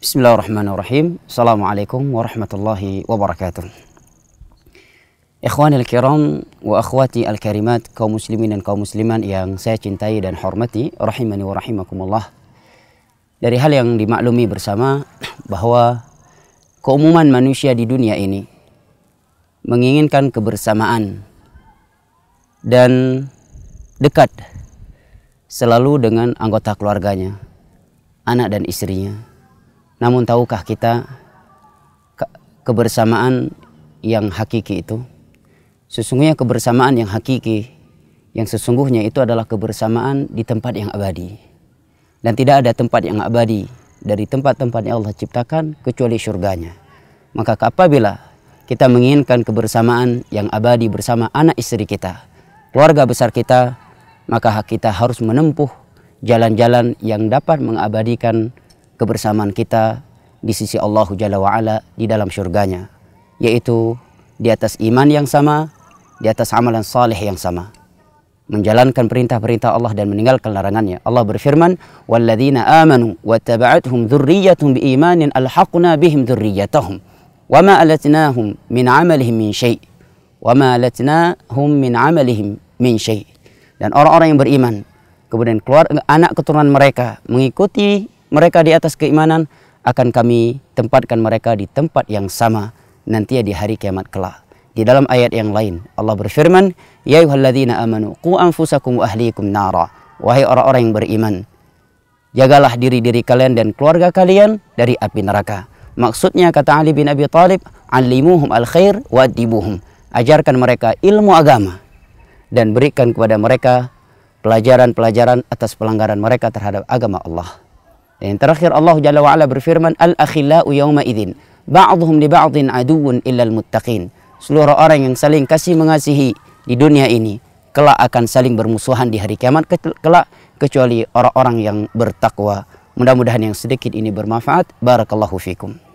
Bismillahirrahmanirrahim. Assalamualaikum warahmatullahi wabarakatuh. Ikhwanil kiram wa akhwati al karimat kaum muslimin dan kaum musliman yang saya cintai dan hormati rahimani wa rahimakumullah. Dari hal yang dimaklumi bersama bahwa keumuman manusia di dunia ini menginginkan kebersamaan dan dekat selalu dengan anggota keluarganya, anak dan istrinya, namun tahukah kita kebersamaan yang hakiki itu? Sesungguhnya kebersamaan yang hakiki yang sesungguhnya itu adalah kebersamaan di tempat yang abadi. Dan tidak ada tempat yang abadi dari tempat-tempat yang Allah ciptakan kecuali surganya. Maka apabila kita menginginkan kebersamaan yang abadi bersama anak istri kita, keluarga besar kita, maka kita harus menempuh jalan-jalan yang dapat mengabadikan kebersamaan kita di sisi Allah Jalla wa'ala di dalam syurganya. Yaitu di atas iman yang sama, di atas amalan saleh yang sama. Menjalankan perintah-perintah Allah dan meninggalkan larangannya. Allah berfirman, وَالَّذِينَ آمَنُوا wattaba'athum ذُرِّيَّةٌ بِإِيمَانٍ أَلْحَقْنَا بِهِمْ ذُرِّيَّتَهُمْ وَمَا alatnahum مِنْ amalihim مِنْ شَيْءٍ وَمَا alatnahum مِنْ amalihim مِنْ شَيْءٍ Dan orang-orang yang beriman kemudian keluar anak keturunan mereka mengikuti mereka di atas keimanan, akan kami tempatkan mereka di tempat yang sama nanti di hari kiamat kelak. Di dalam ayat yang lain Allah berfirman, "Ya ayyuhalladzina amanu qu anfusakum wa ahliikum nara." Wahai orang-orang yang beriman, jagalah diri-diri kalian dan keluarga kalian dari api neraka. Maksudnya kata Ali bin Abi Thalib, "Alimuhum al wa dibuhum." Ajarkan mereka ilmu agama dan berikan kepada mereka pelajaran-pelajaran atas pelanggaran mereka terhadap agama Allah. Yang terakhir Allah Jalla wa'ala berfirman Al-akhillau yawma idin Ba'duhum li ba'din aduun illal muttaqin Seluruh orang yang saling kasih mengasihi di dunia ini Kelak akan saling bermusuhan di hari kiamat Kelak kecuali orang-orang yang bertakwa Mudah-mudahan yang sedikit ini bermanfaat Barakallahu fikum